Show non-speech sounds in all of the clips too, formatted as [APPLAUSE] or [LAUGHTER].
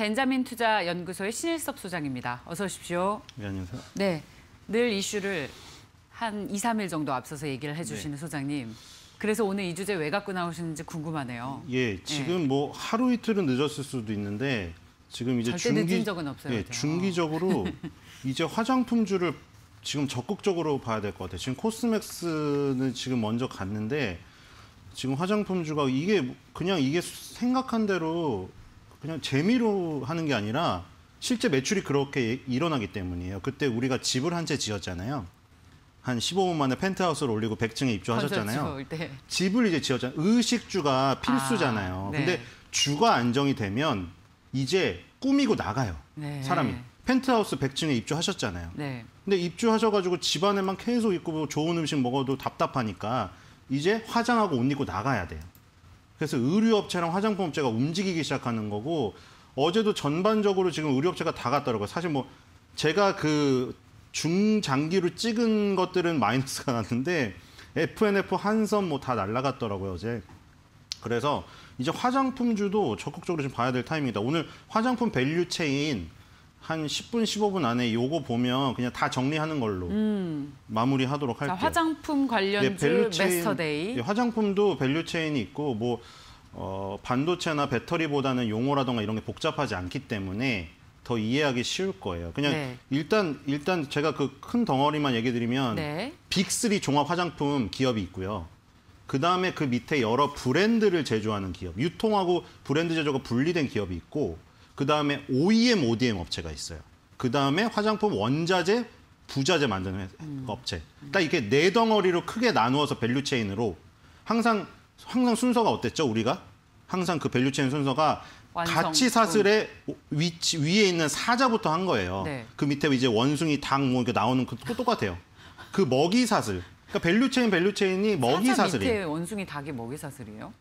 벤자민 투자 연구소의 신일섭 소장입니다. 어서 오십시오. 네, 안녕하세요. 네, 늘 이슈를 한 2, 3일 정도 앞서서 얘기를 해주시는 네. 소장님. 그래서 오늘 이 주제 왜 갖고 나오시는지 궁금하네요. 예, 네. 지금 예. 뭐 하루 이틀은 늦었을 수도 있는데 지금 이제 중기, 예, 중기적으로 [LAUGHS] 이제 화장품주를 지금 적극적으로 봐야 될 것 같아요. 지금 코스맥스는 지금 먼저 갔는데 지금 화장품주가 이게 그냥 이게 생각한 대로 그냥 재미로 하는 게 아니라 실제 매출이 그렇게 일어나기 때문이에요. 그때 우리가 집을 한 채 지었잖아요. 한 15분 만에 펜트하우스를 올리고 100층에 입주하셨잖아요. 집을 이제 지었잖아요. 의식주가 아, 필수잖아요. 아, 네. 근데 주가 안정이 되면 이제 꾸미고 나가요. 네. 사람이. 펜트하우스 100층에 입주하셨잖아요. 네. 근데 입주하셔가지고 집안에만 계속 있고 뭐 좋은 음식 먹어도 답답하니까 이제 화장하고 옷 입고 나가야 돼요. 그래서 의류업체랑 화장품업체가 움직이기 시작하는 거고 어제도 전반적으로 지금 의류업체가 다 갔더라고요. 사실 뭐 제가 그 중장기로 찍은 것들은 [LAUGHS] 마이너스가 났는데 FNF 한선뭐 다 날라갔더라고요 어제. 그래서 이제 화장품주도 적극적으로 좀 봐야 될 타임입니다. 오늘 화장품 밸류 체인 한 10분, 15분 안에 요거 보면 그냥 다 정리하는 걸로 음. 마무리하도록 할게요. 자, 화장품 예, 관련주 네, 스터데이 네, 화장품도 밸류체인이 있고 뭐 어, 반도체나 배터리보다는 용어라든가 이런 게 복잡하지 않기 때문에 더 이해하기 쉬울 거예요. 그냥 네. 일단 일단 제가 그 큰 덩어리만 얘기 드리면 네. 빅3 종합 화장품 기업이 있고요. 그다음에 그 밑에 여러 브랜드를 제조하는 기업, 유통하고 브랜드 제조가 분리된 기업이 있고 그다음에 OEM, ODM 업체가 있어요. 그다음에 화장품 원자재, 부자재 만드는 음. 업체. 딱 그러니까 이렇게 네 덩어리로 크게 나누어서 밸류 체인으로 항상 항상 순서가 어땠죠, 우리가? 항상 그 밸류 체인 순서가 완성. 가치 음. 사슬의 위치 위에 있는 사자부터 한 거예요. 네. 그 밑에 이제 원숭이 닭, 뭐 이렇게 나오는 그또 똑같아요. 그 먹이 사슬. 그러니까 밸류 체인 밸류 체인이 먹이 사슬이. 밑에 원숭이 닭이 먹이 사슬이에요?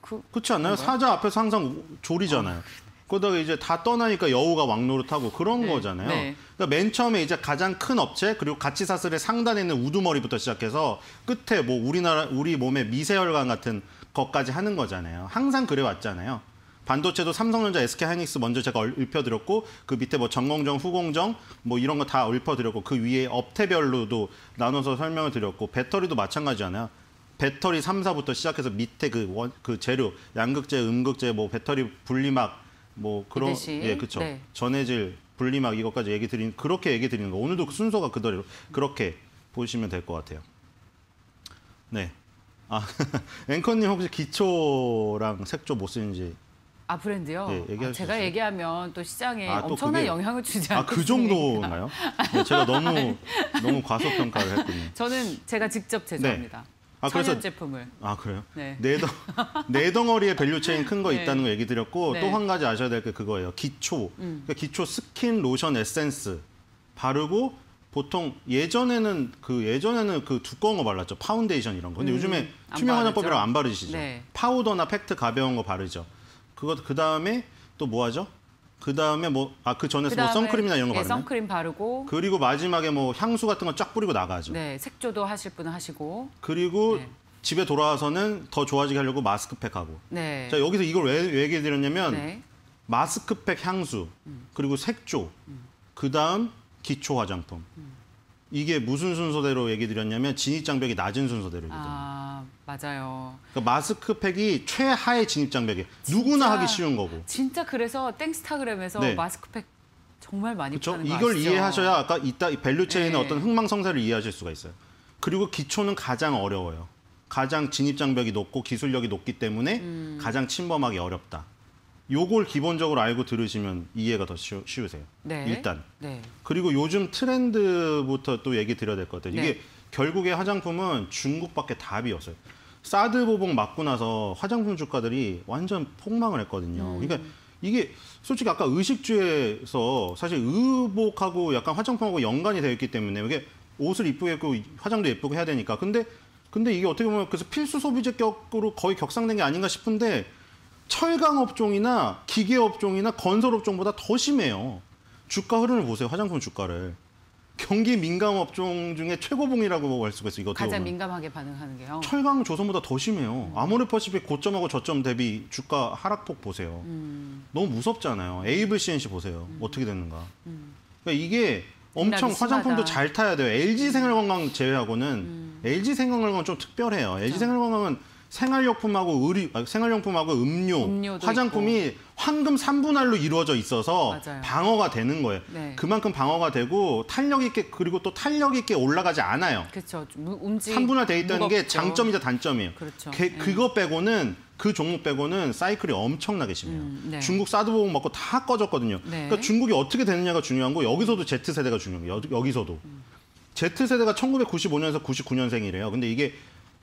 그, 그렇지 않나요? 그런가요? 사자 앞에서 항상 조리잖아요. 어. 그러다가 이제 다 떠나니까 여우가 왕노릇하고 그런 네. 거잖아요. 네. 그러니까 맨 처음에 이제 가장 큰 업체 그리고 가치 사슬의 상단에 있는 우두머리부터 시작해서 끝에 뭐 우리나라 우리 몸의 미세혈관 같은 것까지 하는 거잖아요. 항상 그래 왔잖아요. 반도체도 삼성전자, SK하이닉스 먼저 제가 읊혀드렸고 그 밑에 뭐 전공정, 후공정 뭐 이런 거 다 읊어드렸고 그 위에 업태별로도 나눠서 설명을 드렸고 배터리도 마찬가지잖아요. 배터리 3, 사부터 시작해서 밑에 그, 원, 그 재료, 양극재, 음극재, 뭐 배터리 분리막 뭐 그런 예 그렇죠 네. 전해질 분리막 이것까지 얘기 드린 그렇게 얘기 드리는 거 오늘도 그 순서가 그대로 그렇게 보시면 될 것 같아요. 네. 아 [LAUGHS] 앵커님 혹시 기초랑 색조 뭐 쓰는지 아 브랜드요? 네, 아, 제가 얘기하면 또 시장에 아, 또 엄청난 그게... 영향을 주지 않 아, 아그 정도인가요? 네, 제가 너무 [LAUGHS] 너무 과소평가를 했군요. 저는 제가 직접 제조합니다. 네. 아, 천연 제품을. 아 그래요? 네. 네 덩, 네 덩어리의 밸류체인 [LAUGHS] 큰거 네. 있다는 거 얘기 드렸고 네. 또한 가지 아셔야 될 게 그거예요. 기초. 음. 그러니까 기초 스킨, 로션, 에센스 바르고 보통 예전에는 그 예전에는 그 두꺼운 거 발랐죠. 파운데이션 이런 거. 근데 음. 요즘에 투명 화장법이랑 안 바르시죠. 네. 파우더나 팩트 가벼운 거 바르죠. 그것 그다음에 또 뭐 하죠? 그다음에 뭐 아 그 전에 뭐 선크림이나 이런 거 예, 바르면 선크림 바르고 그리고 마지막에 뭐 향수 같은 거 쫙 뿌리고 나가죠. 네, 색조도 하실 분은 하시고 그리고 네. 집에 돌아와서는 더 좋아지게 하려고 마스크팩 하고. 네. 자, 여기서 이걸 왜, 왜 얘기해 드렸냐면 네. 마스크팩 향수 음. 그리고 색조 음. 그다음 기초 화장품 음. 이게 무슨 순서대로 얘기 드렸냐면 진입장벽이 낮은 순서대로 얘기 드립니다. 아, 맞아요. 그러니까 마스크팩이 최하의 진입장벽이에요. 누구나 하기 쉬운 거고. 진짜 그래서 땡스타그램에서 네. 마스크팩 정말 많이 그쵸? 파는 거 이걸 아시죠? 이해하셔야 아까 이따 밸류체인의 네. 어떤 흥망성쇠를 이해하실 수가 있어요. 그리고 기초는 가장 어려워요. 가장 진입장벽이 높고 기술력이 높기 때문에 음. 가장 침범하기 어렵다. 요걸 기본적으로 알고 들으시면 이해가 더 쉬, 우세요 네. 일단. 네. 그리고 요즘 트렌드부터 또 얘기 드려야 될 것 같아요. 이게 네. 결국에 화장품은 중국밖에 답이 없어요. 사드 보복 맞고 나서 화장품 주가들이 완전 폭망을 했거든요. 음. 그러니까 이게 솔직히 아까 의식주에서 사실 의복하고 약간 화장품하고 연관이 되어 있기 때문에 이게 옷을 이쁘게 입고 화장도 예쁘게 해야 되니까. 근데 근데 이게 어떻게 보면 그래서 필수 소비재 격으로 거의 격상된 게 아닌가 싶은데 철강 업종이나 기계 업종이나 건설 업종보다 더 심해요. 주가 흐름을 보세요. 화장품 주가를. 경기 민감 업종 중에 최고봉이라고 할 수가 있어요. 이것도 가장 민감하게 반응하는 게요. 철강 조선보다 더 심해요. 음. 아모레퍼시픽 고점하고 저점 대비 주가 하락폭 보세요. 음. 너무 무섭잖아요. 에이블 CNC 보세요. 음. 어떻게 됐는가. 음. 그러니까 이게 엄청 음. 화장품도 음. 잘 타야 돼요. LG 생활건강 제외하고는 LG 생활건강은 좀 특별해요. 그렇죠. LG 생활건강은 생활용품하고 의류, 아, 생활용품하고 음료, 화장품이 있고. 황금 3분할로 이루어져 있어서 맞아요. 방어가 되는 거예요. 네. 그만큼 방어가 되고 탄력 있게 그리고 또 탄력 있게 올라가지 않아요. 그렇죠. 움직 3분할 돼 있다는 무겁죠. 게 장점이자 단점이에요. 그렇죠. 게, 네. 그거 빼고는 그 종목 빼고는 사이클이 엄청나게 심해요. 음, 네. 중국 사드보복 맞고 다 꺼졌거든요. 네. 그러니까 중국이 어떻게 되느냐가 중요한 거 여기서도 Z세대가 중요해요. 여기서도. 음. Z세대가 1995년에서 99년생이래요. 근데 이게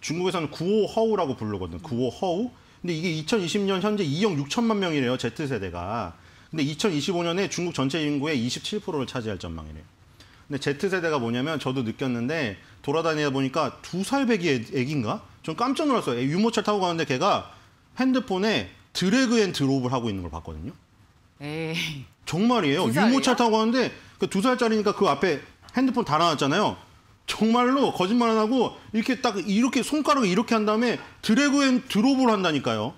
중국에서는 구호 허우라고 부르거든. 요 구호 허우. 근데 이게 2020년 현재 2억 6천만 명이래요. Z 세대가. 근데 2025년에 중국 전체 인구의 27%를 차지할 전망이래요. 근데 Z 세대가 뭐냐면 저도 느꼈는데 돌아다니다 보니까 두 살배기 애기인가? 전 깜짝 놀랐어요. 유모차 타고 가는데 걔가 핸드폰에 드래그 앤 드롭을 하고 있는 걸 봤거든요. 에이. 정말이에요. 유모차 타고 가는데 그 두 살짜리니까 그 앞에 핸드폰 달아놨잖아요. 정말로 거짓말 안 하고 이렇게 딱 이렇게 손가락 을 이렇게 한 다음에 드래그 앤 드롭을 한다니까요.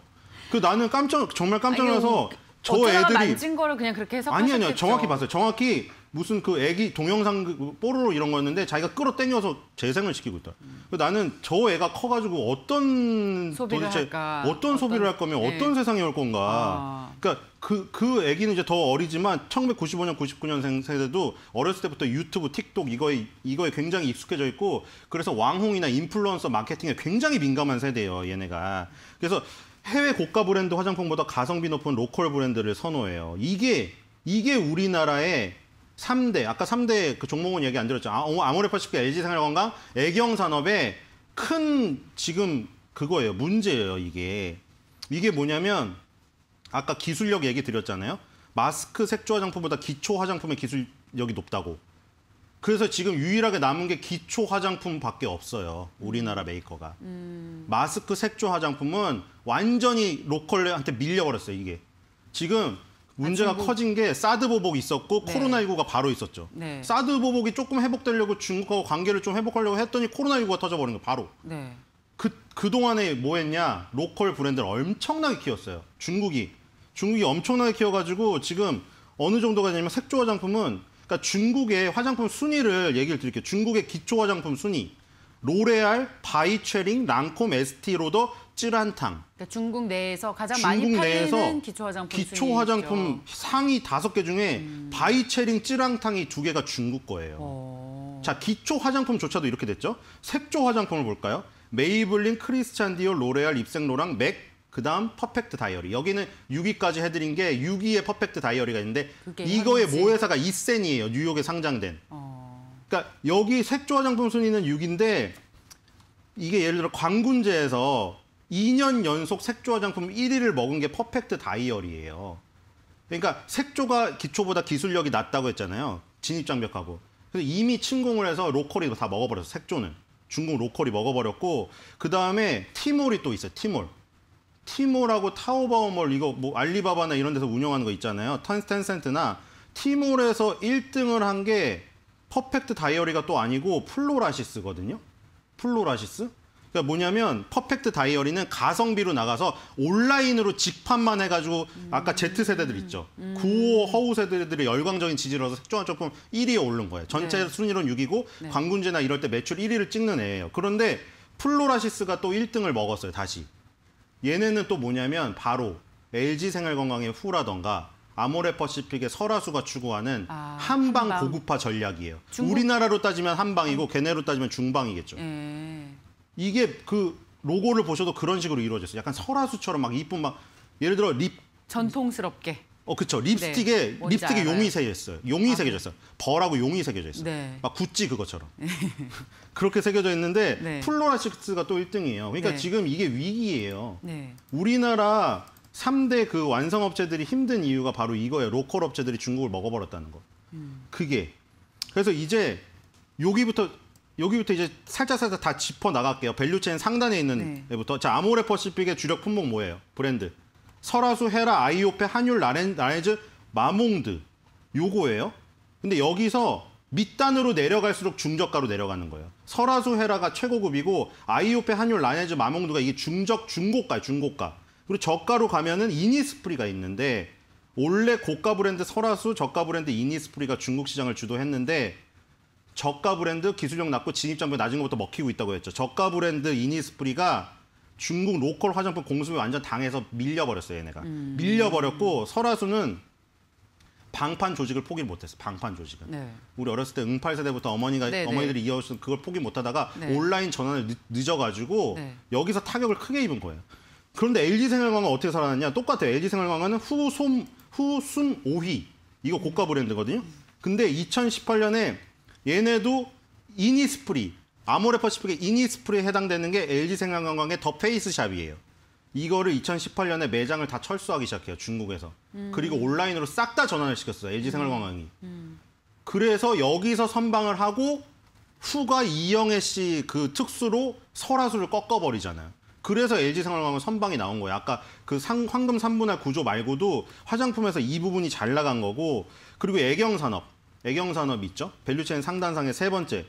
그 나는 깜짝 정말 깜짝 놀라서 저 애들이 만진 거를 그냥 그렇게 해서 아니 아니요 정확히 봤어요. 정확히 무슨 그 애기 동영상 그 뽀로로 이런 거였는데 자기가 끌어 땡겨서 재생을 시키고 있다. 음. 나는 저 애가 커가지고 어떤 도대체 할까? 어떤, 어떤 소비를 할 거면 네. 어떤 예. 세상이올 건가. 아. 그러니까 그, 그 애기는 이제 더 어리지만 1995년, 99년생 세대도 어렸을 때부터 유튜브, 틱톡 이거에, 이거에 굉장히 익숙해져 있고 그래서 왕홍이나 인플루언서 마케팅에 굉장히 민감한 세대예요, 얘네가. 그래서 해외 고가 브랜드 화장품보다 가성비 높은 로컬 브랜드를 선호해요. 이게, 이게 우리나라의 3대, 아까 3대 그 종목은 얘기 안 들었죠. 아, 아모레퍼시픽 LG생활건강, 애경산업의 큰 지금 그거예요. 문제예요, 이게. 이게 뭐냐면 아까 기술력 얘기 드렸잖아요. 마스크 색조 화장품보다 기초 화장품의 기술력이 높다고. 그래서 지금 유일하게 남은 게 기초 화장품밖에 없어요. 우리나라 음. 메이커가. 음. 마스크 색조 화장품은 완전히 로컬한테 밀려버렸어요, 이게. 지금 문제가 아, 커진 게 사드 보복 이 있었고 네. 코로나19가 바로 있었죠. 네. 사드 보복이 조금 회복되려고 중국하고 관계를 좀 회복하려고 했더니 코로나19가 터져버린 거 바로. 네. 그, 그동안에 뭐 했냐? 로컬 브랜드를 엄청나게 키웠어요. 중국이. 중국이 엄청나게 키워가지고 지금 어느 정도가 되냐면 색조 화장품은 그러니까 중국의 화장품 순위를 얘기를 드릴게요. 중국의 기초 화장품 순위. 로레알, 바이체링, 랑콤, 에스티로더, 쯔한탕 그러니까 중국 내에서 가장 중국 많이 팔리는 기초 화장품 기초 화장품 상위 다섯 개 중에 음. 바이체링 쯔랑탕이 두 개가 중국 거예요. 어... 자, 기초 화장품조차도 이렇게 됐죠. 색조 화장품을 볼까요? 메이블린, 크리스찬 디올, 로레알, 입생로랑, 맥, 그다음 퍼펙트 다이어리. 여기는 6위까지 해드린 게6위의 퍼펙트 다이어리가 있는데 이거의 모회사가 이센이에요. 뉴욕에 상장된. 어... 그러니까 여기 색조 화장품 순위는 6위인데 이게 예를 들어 광군제에서 2년 연속 색조 화장품 1위를 먹은 게 퍼펙트 다이어리에요 그러니까 색조가 기초보다 기술력이 낮다고 했잖아요. 진입장벽하고. 그래서 이미 침공을 해서 로컬이 다 먹어버렸어, 색조는. 중국 로컬이 먹어버렸고 그다음에 티몰이 또 있어요, 티몰. 티몰하고 타오바오몰 이거 뭐 알리바바나 이런 데서 운영하는 거 있잖아요. 텐센트나 티몰에서 1등을 한 게 퍼펙트 다이어리가 또 아니고 플로라시스거든요. 플로라시스? 그러니까 뭐냐면 퍼펙트 다이어리는 가성비로 나가서 온라인으로 직판만 해가지고 아까 음. Z세대들 있죠. 음. 9호 허우 세대들이 열광적인 지지를 얻어서 색종한 조품 1위에 오른 거예요. 전체 네. 순위로는 6위고 네. 광군제나 이럴 때 매출 1위를 찍는 애예요. 그런데 플로라시스가 또 1등을 먹었어요. 다시. 얘네는 또 뭐냐면 바로 LG생활건강의 후라던가 아모레퍼시픽의 설화수가 추구하는 아, 한방, 한방, 고급화 전략이에요. 중국... 우리나라로 따지면 한방이고 음. 걔네로 따지면 중방이겠죠. 에... 예. 이게 그 로고를 보셔도 그런 식으로 이루어졌어요. 약간 설화수처럼 막 이쁜 막 예를 들어 립 전통스럽게 어 그쵸 네. 립스틱에 네, 립스틱에 알아요. 용이 새겨있어요. 용이 아, 네. 새겨졌어요. 벌하고 용이 새겨져 있어요. 네. 막 구찌 그것처럼 네. [LAUGHS] 그렇게 새겨져 있는데 네. 플로라식스가 또 1등이에요. 그러니까 지금 이게 위기예요. 우리나라 3대 그 완성업체들이 힘든 이유가 바로 이거예요. 로컬 업체들이 중국을 먹어버렸다는 거. 음. 그게 그래서 이제 여기부터 여기부터 이제 살짝살짝 다 짚어 나갈게요. 밸류체인 상단에 있는 네. 부터 자, 아모레퍼시픽의 주력 품목 뭐예요? 브랜드. 설화수, 헤라, 아이오페, 한율, 라렌, 라렌즈, 마몽드. 요거예요. 근데 여기서 밑단으로 내려갈수록 중저가로 내려가는 거예요. 설화수, 헤라가 최고급이고 아이오페, 한율, 라렌즈, 마몽드가 이게 중적, 중고가 중고가. 그리고 저가로 가면은 이니스프리가 있는데 원래 고가 브랜드 설화수, 저가 브랜드 이니스프리가 중국 시장을 주도했는데 저가 브랜드 기술력 낮고 진입 장벽 낮은 것부터 먹히고 있다고 했죠. 저가 브랜드 이니스프리가 중국 로컬 화장품 공습에 완전 당해서 밀려버렸어요, 얘네가. 음. 밀려버렸고 설화수는 방판 조직을 포기 못했어. 방판 조직은. 네. 우리 어렸을 때 응팔 세대부터 어머니가 네, 네. 어머니들이 네. 이어서 그걸 포기 못하다가 네. 온라인 전환을 늦, 어가지고 네. 여기서 타격을 크게 입은 거예요. 그런데 LG 생활광은 어떻게 살아났냐? 똑같아요. LG 생활광은 후손 후순 오희 이거 고가 브랜드거든요. 음. 근데 2018년에 얘네도 이니스프리, 아모레퍼시픽의 이니스프리에 해당되는 게 LG생활관광의 더 페이스샵이에요. 이거를 2018년에 매장을 다 철수하기 시작해요, 중국에서. 음. 그리고 온라인으로 싹 다 전환을 시켰어요, LG생활관광이. 음. 음. 그래서 여기서 선방을 하고 후가 이영애 씨 그 특수로 설화수를 꺾어버리잖아요. 그래서 LG 생활관광 선방이 나온 거예요. 아까 그 상, 황금 3분할 구조 말고도 화장품에서 이 부분이 잘 나간 거고 그리고 애경산업 애경 산업 있죠? 밸류체인 상단상의 세 번째.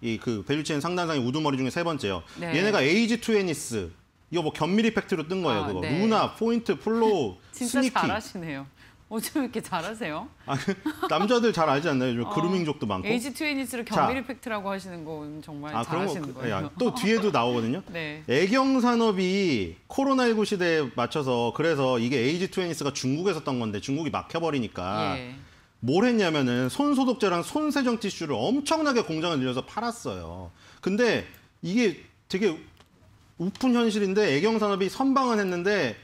이그 밸류체인 상단상의 우두머리 중에 세 번째요. 네. 얘네가 에이지 투애니스 이거 뭐 견밀이 팩트로 뜬 거예요. 아, 그거 네. 루나, 포인트, 플로우, [LAUGHS] 진짜 스니키. 잘하시네요. 어쩜 이렇게 잘하세요? 아, 그 남자들 잘 알지 않나요? 요즘 어, 그루밍족도 많고. 에이지 투애니스를 견밀이 팩트라고 하시는 거 정말 아, 잘하시는 거, 그, 예요 야, 또 뒤에도 나오거든요. [LAUGHS] 네. 애경 산업이 코로나19 시대에 맞춰서 그래서 이게 에이지 투애니스가 중국에서 떤 건데 중국이 막혀버리니까 예. 뭘 했냐면은 손 소독제랑 손 세정 티슈를 엄청나게 공장을 늘려서 팔았어요. 근데 이게 되게 우픈 현실인데 애경 산업이 선방은 했는데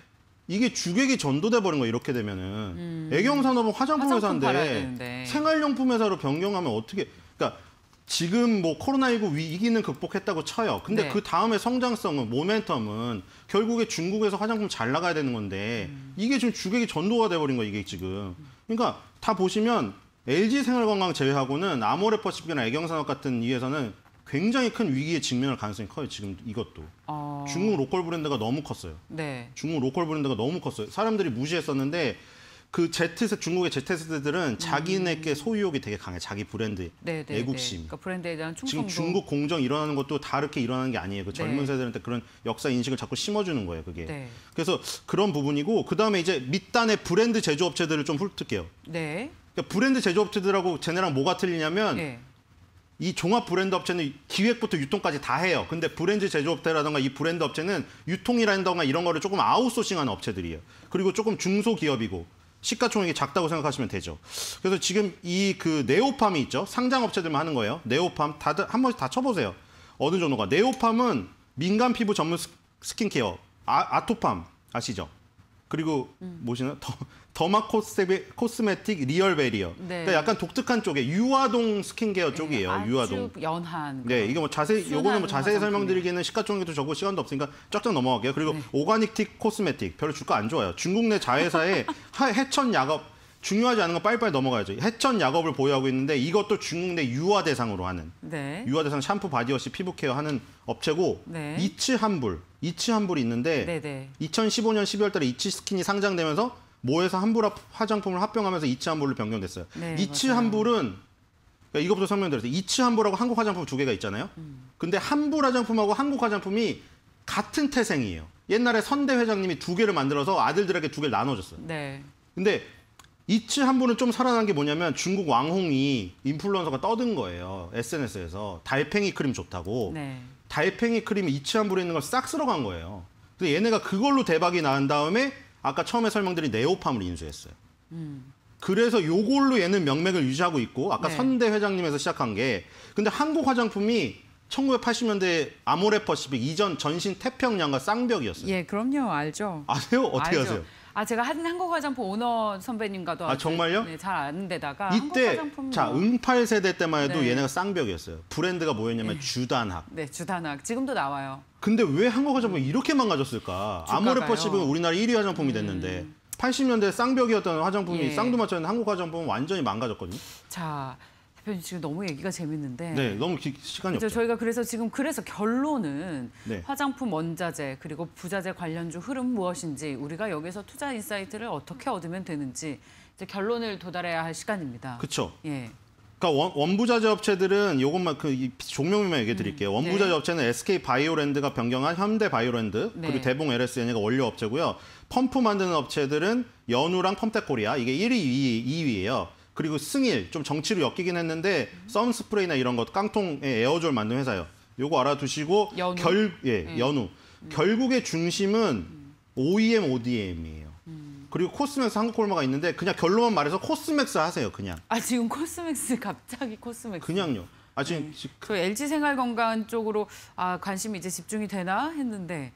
이게 주객이 전도돼 버린 거 이렇게 되면은 음. 애경 산업은 화장품, 화장품 회사인데 생활용품 회사로 변경하면 어떻게 그러니까 지금 뭐 코로나19 위기는 극복했다고 쳐요. 근데 네. 그 다음에 성장성은 모멘텀은 결국에 중국에서 화장품 잘 나가야 되는 건데 음. 이게 지금 주객이 전도가 돼버린 거예요. 이게 지금. 그러니까 다 보시면 LG 생활건강 제외하고는 아모레퍼시픽이나 애경산업 같은 이회사는 굉장히 큰 위기에 직면할 가능성이 커요. 지금 이것도. 어... 중국 로컬 브랜드가 너무 컸어요. 네. 중국 로컬 브랜드가 너무 컸어요. 사람들이 무시했었는데 그 Z세 중국의 Z세대들은 음. 자기네께 소유욕이 되게 강해. 자기 브랜드, 네, 네, 네, 애국심. 그러니까 브랜드에 대한 충성도. 지금 중국 공정 일어나는 것도 다르게 일어나는 게 아니에요. 그 네. 젊은 세대들한테 그런 역사 인식을 자꾸 심어주는 거예요. 그게. 네. 그래서 그런 부분이고 그 다음에 이제 밑단의 브랜드 제조업체들을 좀 훑을게요. 네. 그러니까 브랜드 제조업체들하고 쟤네랑 뭐가 틀리냐면. 이 종합 브랜드 업체는 기획부터 유통까지 다 해요. 근데 브랜드 제조업체라든가이 브랜드 업체는 유통이라든가 이런 거를 조금 아웃소싱하는 업체들이에요. 그리고 조금 중소기업이고 시가총액이 작다고 생각하시면 되죠. 그래서 지금 이 그 네오팜이 있죠. 상장업체들만 하는 거예요. 네오팜 다들 한 번씩 다 쳐보세요. 어느 정도가. 네오팜은 민간 피부 전문 스킨케어, 아, 아토팜 아시죠? 그리고 음. 뭐시나 더 더마 코스메틱 리얼 베리어. 네. 그러니까 약간 독특한 쪽에 유아동 스킨케어 쪽이에요. 네, 유아동 연한. 네, 이게 뭐 자세히 요거는 뭐 자세히 설명드리기는 에 시가총액도 적고 시간도 없으니까 쫙쫙 넘어가게요. 그리고 네. 오가닉틱 코스메틱 별로 주가 안 좋아요. 중국 내 자회사의 [LAUGHS] 해천 약업 중요하지 않은 건 빨리빨리 넘어가야죠. 해천 약업을 보유하고 있는데 이것도 중국 내유아 대상으로 하는 네. 유아 대상 샴푸 바디워시 피부 케어 하는 업체고 네. 이츠 한불 이츠 한불이 있는데 2015년 12월 달에 이츠 스킨이 상장되면서 모에서 함불 화장품을 합병하면서 이치 함불로 변경됐어요. 네, 이치 맞 함불은 그러니까 이것부터 설명드렸어요. 이치 함불하고 한국 화장품 두 개가 있잖아요. 음. 근데 함불 화장품하고 한국 화장품이 같은 태생이에요. 옛날에 선대 회장님이 두 개를 만들어서 아들들에게 두 개를 나눠줬어요. 네. 근데 이치 함불은 좀 살아난 게 뭐냐면 중국 왕홍이 인플루언서가 떠든 거예요. SNS에서 달팽이 크림 좋다고. 네. 달팽이 크림이 이치 함불에 있는 걸 싹 쓸어간 거예요. 근데 얘네가 그걸로 대박이 난 다음에 아까 처음에 설명드린 네오팜을 인수했어요. 음. 그래서 요걸로 얘는 명맥을 유지하고 있고 아까 네. 선대 회장님에서 시작한 게 근데 한국 화장품이 1980년대 아모레퍼시픽 이전 전신 태평양과 쌍벽이었어요. 예, 그럼요. 알죠. 아세요? 어떻게 알죠. 아세요? 아 제가 한 한국 화장품 오너 선배님과도 아 정말요? 네, 잘 아는 데다가 이때 자 응팔 음 세대 때만 해도 네. 얘네가 쌍벽이었어요. 브랜드가 뭐였냐면 네. 주단학. 네, 주단학 지금도 나와요. 근데 왜 한국 화장품이 이렇게 망가졌을까? 아모레퍼시브가 우리나라 1위 화장품이 음. 됐는데 음. 80년대 쌍벽이었던 화장품이 예. 쌍두맞춰는 한국 화장품은 완전히 망가졌거든요. 자, 대표님 지금 너무 얘기가 재밌는데. 네, 너무 기, 시간이 없죠. 저희가 그래서 지금 그래서 결론은 네. 화장품 원자재 그리고 부자재 관련주 흐름 무엇인지 우리가 여기서 투자 인사이트를 어떻게 얻으면 되는지 이제 결론을 도달해야 할 시간입니다. 그렇죠. 예. 그러니까 원, 부자재 업체들은 이것만그 종명만 얘기해 드릴게요. 음. 원부자재 네. 업체는 SK 바이오랜드가 변경한 현대 바이오랜드 네. 그리고 대봉 LSN이가 원료 업체고요. 펌프 만드는 업체들은 연우랑 펌테코리아 이게 1위, 2위, 2위예요. 그리고 승일 좀 정치로 엮이긴 했는데 썸 스프레이나 이런 것 깡통에 에어졸 만든 회사예요. 요거 알아두시고 연우? 결 예, 네. 연우. 음. 결국의 중심은 OEM, ODM이에요. 음. 그리고 코스맥스 한국 콜마가 있는데 그냥 결론만 말해서 코스맥스 하세요, 그냥. 아, 지금 코스맥스 갑자기 코스맥스. 그냥요. 아, 지금 네. 저 LG 생활 건강 쪽으로 아, 관심이 이제 집중이 되나 했는데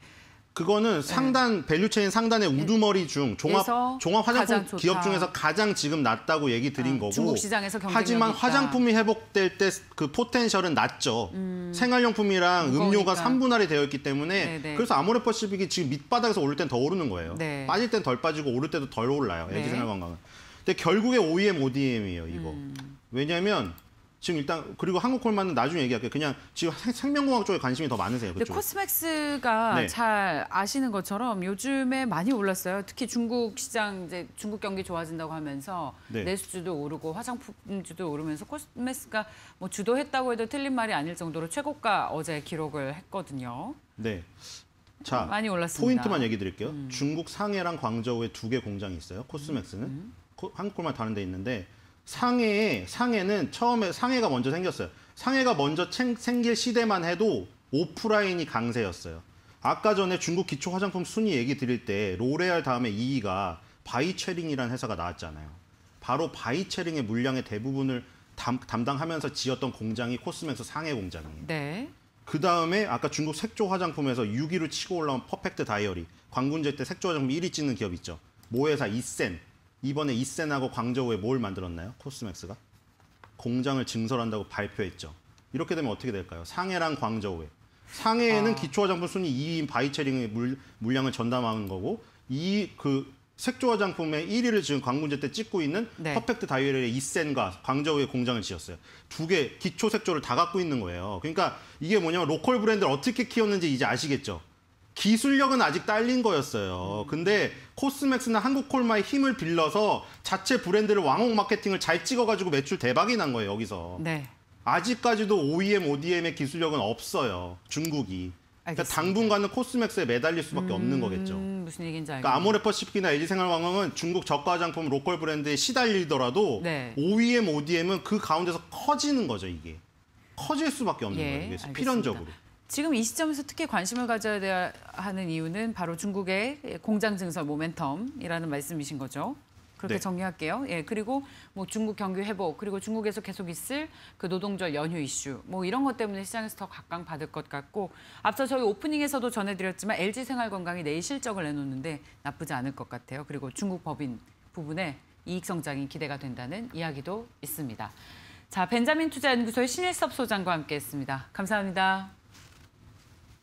그거는 네. 상단 밸류체인 상단의 네. 우두머리 중 종합 종합 화장품 기업 중에서 가장 지금 낮다고 얘기 드린 아, 거고 중국 시장에서 하지만 화장품이 회복될 때 그 포텐셜은 낮죠. 음, 생활용품이랑 음료가 3분할이 되어 있기 때문에 네네. 네. 그래서 아모레퍼시픽이 지금 밑바닥에서 오를 땐 더 오르는 거예요. 네. 빠질 땐 덜 빠지고 오를 때도 덜 올라요. 애기 네. 생활 관광은 근데 결국에 OEM, ODM이에요, 이거. 음. 왜냐면 하 지금 일단 그리고 한국콜만은 나중에 얘기할게요. 그냥 지금 생명공학 쪽에 관심이 더 많으세요. 그쪽. 근데 코스맥스가 네. 잘 아시는 것처럼 요즘에 많이 올랐어요. 특히 중국 시장 이제 중국 경기 좋아진다고 하면서 네. 내수주도 오르고 화장품주도 오르면서 코스맥스가 뭐 주도했다고 해도 틀린 말이 아닐 정도로 최고가 어제 기록을 했거든요. 네. 자, 많이 올랐습니다. 포인트만 얘기 드릴게요. 음. 중국 상해랑 광저우에 두 개 공장이 있어요. 코스맥스는 음. 코, 한국콜만 다른 데 있는데 상해 상해는 처음에 상해가 먼저 생겼어요. 상해가 먼저 챙, 생길 시대만 해도 오프라인이 강세였어요. 아까 전에 중국 기초 화장품 순위 얘기 드릴 때 로레알 다음에 2위가 바이체링이라는 회사가 나왔잖아요. 바로 바이체링의 물량의 대부분을 담, 담당하면서 지었던 공장이 코스맥스 상해 공장이에요. 네. 그 다음에 아까 중국 색조 화장품에서 6위로 치고 올라온 퍼펙트 다이어리. 광군제 때 색조 화장품 1위 찍는 기업 있죠. 모회사 이센. 이번에 이센하고 광저우에 뭘 만들었나요? 코스맥스가 공장을 증설한다고 발표했죠. 이렇게 되면 어떻게 될까요? 상해랑 광저우에 상해에는 아. 기초화장품 순위 2위인 바이체링의 물, 물량을 전담하는 거고 이 그 색조화장품의 1위를 지금 광군제때 찍고 있는 네. 퍼펙트 다이어리의 이센과 광저우의 공장을 지었어요. 두 개 기초 색조를 다 갖고 있는 거예요. 그러니까 이게 뭐냐면 로컬 브랜드를 어떻게 키웠는지 이제 아시겠죠. 기술력은 아직 딸린 거였어요. 근데 코스맥스나 한국콜마의 힘을 빌려서 자체 브랜드를 왕홍 마케팅을 잘 찍어가지고 매출 대박이 난 거예요, 여기서. 네. 아직까지도 OEM, ODM의 기술력은 없어요, 중국이. 그러니까 당분간은 코스맥스에 매달릴 수밖에 음... 없는 거겠죠. 무슨 얘기인지 알겠 그러니까 아모레퍼시픽이나 l g 생활왕광은 중국 저가 화장품 로컬 브랜드에 시달리더라도 네. OEM, ODM은 그 가운데서 커지는 거죠, 이게. 커질 수밖에 없는 예, 거예요, 필연적으로. 지금 이 시점에서 특히 관심을 가져야 하는 이유는 바로 중국의 공장 증설 모멘텀이라는 말씀이신 거죠. 그렇게 네. 정리할게요. 예, 그리고 뭐 중국 경기 회복, 그리고 중국에서 계속 있을 그 노동절 연휴 이슈, 뭐 이런 것 때문에 시장에서 더 각광받을 것 같고, 앞서 저희 오프닝에서도 전해드렸지만 LG 생활건강이 내일 실적을 내놓는데 나쁘지 않을 것 같아요. 그리고 중국 법인 부분에 이익 성장이 기대가 된다는 이야기도 있습니다. 자, 벤자민 투자연구소의 신일섭 소장과 함께했습니다. 감사합니다.